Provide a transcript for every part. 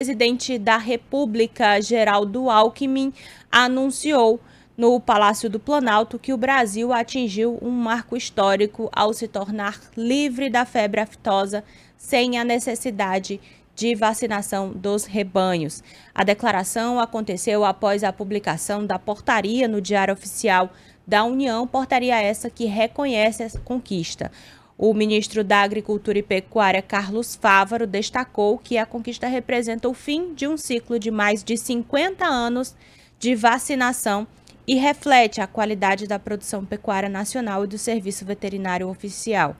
presidente da República, Geraldo Alckmin, anunciou no Palácio do Planalto que o Brasil atingiu um marco histórico ao se tornar livre da febre aftosa sem a necessidade de vacinação dos rebanhos. A declaração aconteceu após a publicação da portaria no Diário Oficial da União, portaria essa que reconhece a conquista. O ministro da Agricultura e Pecuária, Carlos Fávaro, destacou que a conquista representa o fim de um ciclo de mais de 50 anos de vacinação e reflete a qualidade da produção pecuária nacional e do serviço veterinário oficial.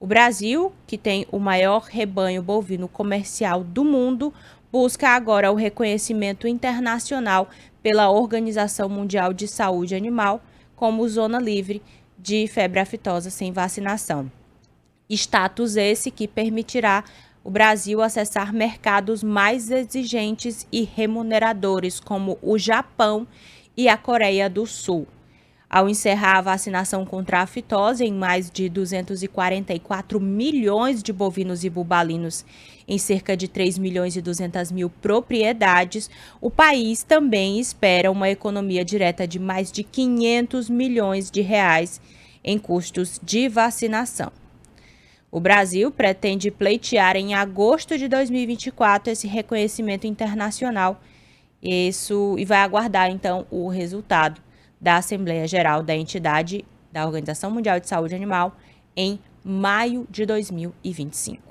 O Brasil, que tem o maior rebanho bovino comercial do mundo, busca agora o reconhecimento internacional pela Organização Mundial de Saúde Animal como zona livre de febre aftosa sem vacinação. Status esse que permitirá o Brasil acessar mercados mais exigentes e remuneradores, como o Japão e a Coreia do Sul. Ao encerrar a vacinação contra a fitose em mais de 244 milhões de bovinos e bubalinos em cerca de 3 milhões e 200 mil propriedades, o país também espera uma economia direta de mais de 500 milhões de reais em custos de vacinação. O Brasil pretende pleitear em agosto de 2024 esse reconhecimento internacional. Isso e vai aguardar então o resultado da Assembleia Geral da entidade da Organização Mundial de Saúde Animal em maio de 2025.